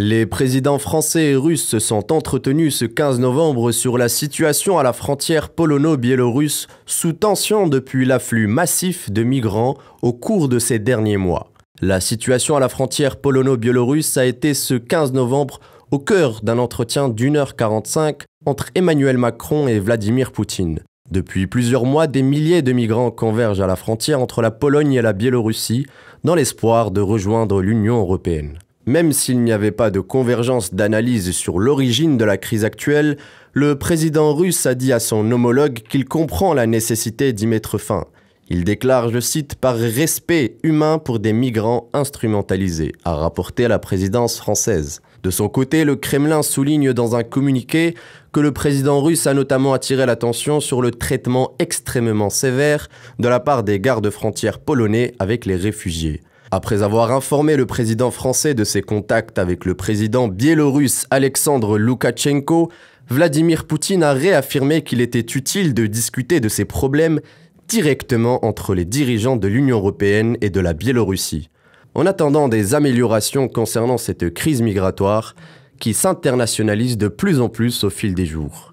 Les présidents français et russes se sont entretenus ce 15 novembre sur la situation à la frontière polono-biélorusse sous tension depuis l'afflux massif de migrants au cours de ces derniers mois. La situation à la frontière polono-biélorusse a été ce 15 novembre au cœur d'un entretien d'1h45 entre Emmanuel Macron et Vladimir Poutine. Depuis plusieurs mois, des milliers de migrants convergent à la frontière entre la Pologne et la Biélorussie dans l'espoir de rejoindre l'Union européenne. Même s'il n'y avait pas de convergence d'analyse sur l'origine de la crise actuelle, le président russe a dit à son homologue qu'il comprend la nécessité d'y mettre fin. Il déclare, je cite, par respect humain pour des migrants instrumentalisés, a rapporté la présidence française. De son côté, le Kremlin souligne dans un communiqué que le président russe a notamment attiré l'attention sur le traitement extrêmement sévère de la part des gardes frontières polonais avec les réfugiés. Après avoir informé le président français de ses contacts avec le président biélorusse Alexandre Loukachenko, Vladimir Poutine a réaffirmé qu'il était utile de discuter de ces problèmes directement entre les dirigeants de l'Union européenne et de la Biélorussie. En attendant des améliorations concernant cette crise migratoire qui s'internationalise de plus en plus au fil des jours.